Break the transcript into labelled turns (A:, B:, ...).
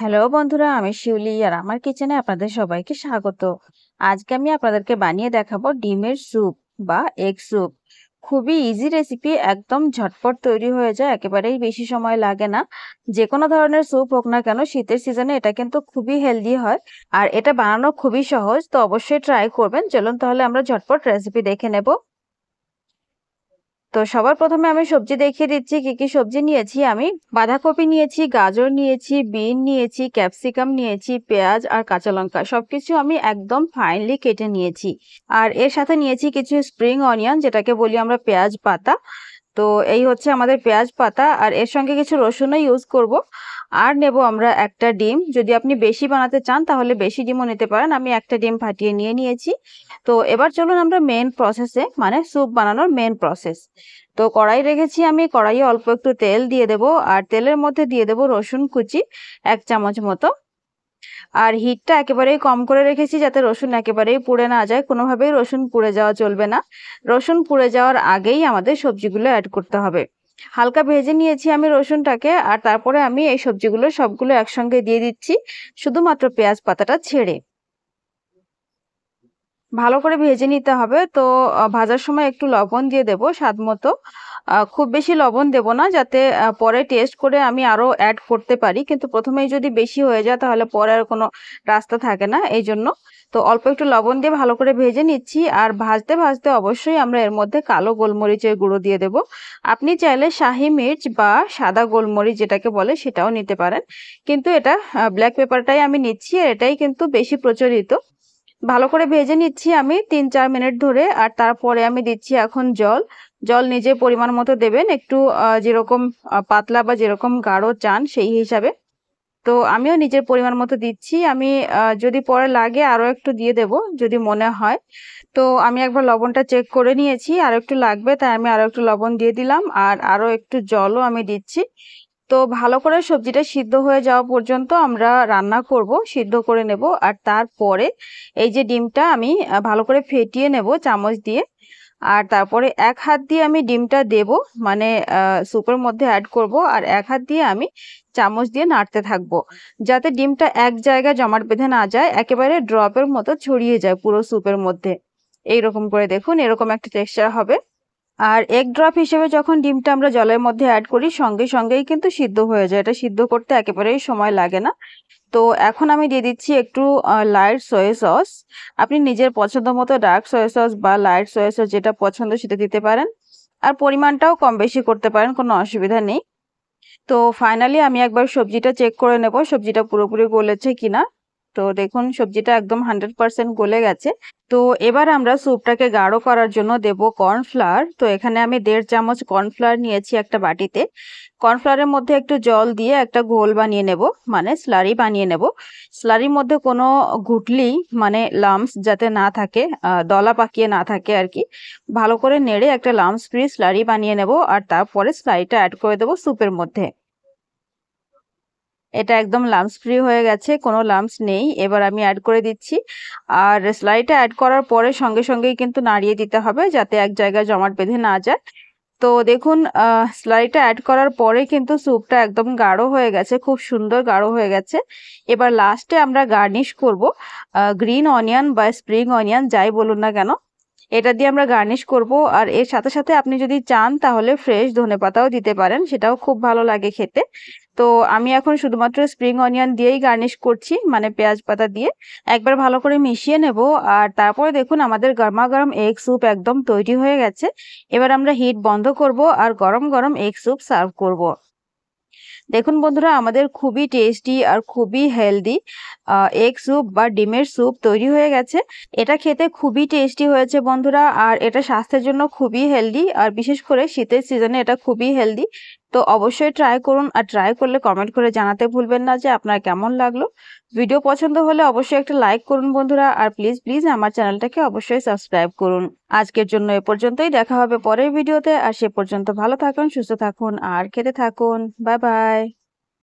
A: Hello বন্ধুরা আমি শিউলি আর আমার কিচেনে আপনাদের সবাইকে স্বাগত আজকে আমি আপনাদেরকে বানিয়ে দেখাবো ডিমের স্যুপ বা এগ স্যুপ খুবই ইজি রেসিপি একদম ঝটপট তৈরি হয়ে যায় একেবারেই বেশি সময় লাগে না যে কোনো ধরনের স্যুপ হোক না কেন শীতের সিজনে এটা কিন্তু খুবই হেলদি হয় আর এটা বানানো খুবই সহজ তো অবশ্যই ট্রাই করবেন চলুন তাহলে আমরা ঝটপট রেসিপি দেখে নেব তো সবার প্রথমে আমি সবজি দেখিয়ে দিচ্ছি কি কি সবজি নিয়েছি আমি বাঁধাকপি নিয়েছি গাজর নিয়েছি বিন নিয়েছি ক্যাপসিকাম নিয়েছি পেঁয়াজ আর কাঁচা লঙ্কা সবকিছু আমি একদম ফাইনলি কেটে নিয়েছি আর এর সাথে নিয়েছি কিছু স্প্রিং অনিয়ন যেটাকে বলি আমরা পেঁয়াজ পাতা তো এই হচ্ছে আমাদের পেঁয়াজ পাতা আর এর সঙ্গে কিছু রসুনও ইউজ করব আর নেব আমরা একটা ডিম যদি আপনি বেশি বানাতে চান তাহলে বেশি ডিমও নিতে পারেন আমি একটা ডিম ফাটিয়ে নিয়ে নিয়েছি তো এবার চলুন আমরা মেন প্রসেসে মানে স্যুপ বানানোর মেন প্রসেস তো কড়াই রেখেছি আমি কড়াইয়ে অল্প একটু তেল দিয়ে দেব আর তেলের মধ্যে দিয়ে দেব রসুন কুচি এক চামচ মতো আর হিটটা একেবারেই কম করে রেখেছি যাতে রসুন একেবারেই পুড়ে না যায় কোনোভাবেই রসুন পুড়ে যাওয়া চলবে না রসুন পুড়ে যাওয়ার আগেই আমাদের সবজিগুলো অ্যাড করতে হবে হালকা ভেজে নিয়েছি আমি রসুনটাকে আর তারপরে আমি এই সবজিগুলো সবগুলো একসঙ্গে দিয়ে দিচ্ছি শুধুমাত্র পেঁয়াজ পাতাটা ছেড়ে ভালো করে ভেজে নিতে হবে তো ভাজার সময় একটু লবণ দিয়ে দেব স্বাদ মতো খুব বেশি লবণ দেব না যাতে পরে টেস্ট করে আমি আরও অ্যাড করতে পারি কিন্তু প্রথমেই যদি বেশি হয়ে যায় তাহলে পরে আর কোনো রাস্তা থাকে না এই জন্য তো অল্প একটু লবণ দিয়ে ভালো করে ভেজে নিচ্ছি আর ভাজতে ভাজতে অবশ্যই আমরা এর মধ্যে কালো গোলমরিচের গুঁড়ো দিয়ে দেব আপনি চাইলে শাহি মির্চ বা সাদা গোলমরিচ যেটাকে বলে সেটাও নিতে পারেন কিন্তু এটা ব্ল্যাক পেপারটাই আমি নিচ্ছি আর এটাই কিন্তু বেশি প্রচলিত ভালো করে ভেজে নিচ্ছি আমি তিন চার মিনিট ধরে আর তারপরে আমি দিচ্ছি এখন জল জল নিজে পরিমাণ মতো দেবেন একটু যেরকম পাতলা বা যেরকম গাঢ় চান সেই হিসাবে তো আমিও নিজের পরিমাণ মতো দিচ্ছি আমি যদি পরে লাগে আরও একটু দিয়ে দেব যদি মনে হয় তো আমি একবার লবণটা চেক করে নিয়েছি আর একটু লাগবে তাই আমি আরও একটু লবণ দিয়ে দিলাম আর আরও একটু জলও আমি দিচ্ছি তো ভালো করে সবজিটা সিদ্ধ হয়ে যাওয়া পর্যন্ত আমরা রান্না করব সিদ্ধ করে নেব আর তারপরে এই যে ডিমটা আমি ভালো করে ফেটিয়ে নেব চামচ দিয়ে আর তারপরে এক হাত দিয়ে আমি ডিমটা দেব মানে সুপের মধ্যে অ্যাড করব আর এক হাত দিয়ে আমি চামচ দিয়ে নাড়তে থাকব যাতে ডিমটা এক জায়গায় জমাট বেঁধে না যায় একেবারে ড্রপের মতো ছড়িয়ে যায় পুরো সুপের মধ্যে এইরকম করে দেখুন এরকম একটা টেক্সচার হবে আর এগ ড্রপ হিসেবে যখন ডিমটা আমরা জলের মধ্যে অ্যাড করি সঙ্গে সঙ্গেই কিন্তু সিদ্ধ হয়ে যায় এটা সিদ্ধ করতে একেবারেই সময় লাগে না তো এখন আমি দিয়ে দিচ্ছি একটু লাইট সয়া সস আপনি নিজের পছন্দ মতো ডার্ক সয়া সস বা লাইট সয়া সস যেটা পছন্দ সেটা দিতে পারেন আর পরিমাণটাও কম বেশি করতে পারেন কোনো অসুবিধা নেই তো ফাইনালি আমি একবার সবজিটা চেক করে নেব সবজিটা পুরোপুরি গলেছে কিনা তো দেখুন সবজিটা একদম হান্ড্রেড পারসেন্ট গলে গেছে তো এবার আমরা স্যুপটাকে গাঢ় করার জন্য দেব কর্নফ্লাওয়ার তো এখানে আমি দেড় চামচ কর্নফ্লাওয়ার নিয়েছি একটা বাটিতে কর্নফ্লাওয়ারের মধ্যে একটু জল দিয়ে একটা ঘোল বানিয়ে নেব মানে স্লারি বানিয়ে নেব স্লারির মধ্যে কোনো ঘুটলি মানে লামস যাতে না থাকে দলা পাকিয়ে না থাকে আর কি ভালো করে নেড়ে একটা লামস ফ্রি স্লারি বানিয়ে নেব আর তারপরে স্লারিটা অ্যাড করে দেবো স্যুপের মধ্যে এটা একদম লামস ফ্রি হয়ে গেছে কোনো লামস নেই এবার আমি অ্যাড করে দিচ্ছি আর সেলাইটা অ্যাড করার পরে সঙ্গে সঙ্গেই কিন্তু নাড়িয়ে দিতে হবে যাতে এক জায়গায় জমাট বেঁধে না যায় তো দেখুন সেলাইটা অ্যাড করার পরে কিন্তু স্যুপটা একদম গাঢ় হয়ে গেছে খুব সুন্দর গাঢ় হয়ে গেছে এবার লাস্টে আমরা গার্নিশ করব গ্রিন অনিয়ন বা স্প্রিং অনিয়ন যাই বলুন না কেন এটা দিয়ে আমরা গার্নিশ করব আর এর সাথে সাথে আপনি যদি চান তাহলে ফ্রেশ ধনে পাতাও দিতে পারেন সেটাও খুব ভালো লাগে খেতে তো আমি এখন শুধুমাত্র স্প্রিং অনিয়ন দিয়েই গার্নিশ করছি মানে পেঁয়াজ পাতা দিয়ে একবার ভালো করে মিশিয়ে নেব আর তারপরে দেখুন আমাদের গরমা গরম এগ স্যুপ একদম তৈরি হয়ে গেছে এবার আমরা হিট বন্ধ করব আর গরম গরম এগ স্যুপ সার্ভ করব। দেখুন বন্ধুরা আমাদের খুবই টেস্টি আর খুবই হেলদি এগ স্যুপ বা ডিমের স্যুপ তৈরি হয়ে গেছে এটা খেতে খুবই টেস্টি হয়েছে বন্ধুরা আর এটা স্বাস্থ্যের জন্য খুবই হেলদি আর বিশেষ করে শীতের সিজনে এটা খুবই হেলদি তো অবশ্যই ট্রাই করুন আর ট্রাই করলে কমেন্ট করে জানাতে ভুলবেন না যে আপনার কেমন লাগলো ভিডিও পছন্দ হলে অবশ্যই একটা লাইক করুন বন্ধুরা আর প্লিজ প্লিজ আমার চ্যানেলটাকে অবশ্যই সাবস্ক্রাইব করুন আজকের জন্য এ পর্যন্তই দেখা হবে পরের ভিডিওতে আর সে পর্যন্ত ভালো থাকুন সুস্থ থাকুন আর খেতে থাকুন বাই বাই